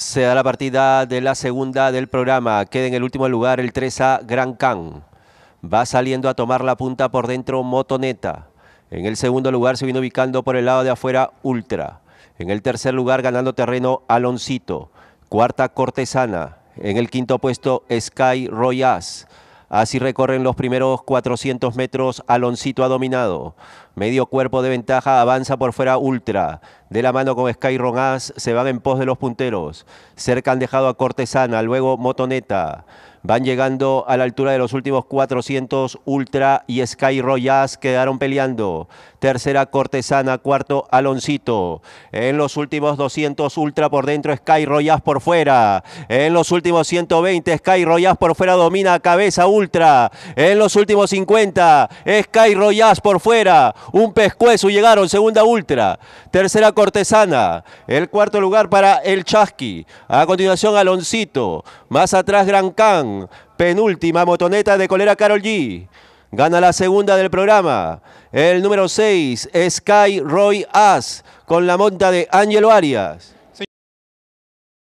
Se da la partida de la segunda del programa. Queda en el último lugar el 3A Gran Can. Va saliendo a tomar la punta por dentro Motoneta. En el segundo lugar se viene ubicando por el lado de afuera Ultra. En el tercer lugar ganando terreno Aloncito. Cuarta Cortesana. En el quinto puesto Sky Royas. Así recorren los primeros 400 metros. Aloncito ha dominado. Medio cuerpo de ventaja avanza por fuera Ultra. De la mano con Sky se van en pos de los punteros. Cerca han dejado a Cortesana, luego Motoneta. Van llegando a la altura de los últimos 400. Ultra y Sky Royas quedaron peleando. Tercera Cortesana, cuarto Aloncito. En los últimos 200 Ultra por dentro, Sky Royas por fuera. En los últimos 120 Sky Royas por fuera domina cabeza Ultra. En los últimos 50 Sky Royas por fuera. Un pescuezo llegaron, segunda Ultra. Tercera Cortesana. El cuarto lugar para El Chasqui. A continuación Aloncito. Más atrás Gran Can. Penúltima motoneta de Colera Carol G. Gana la segunda del programa. El número 6, Sky Roy As, con la monta de Ángelo Arias.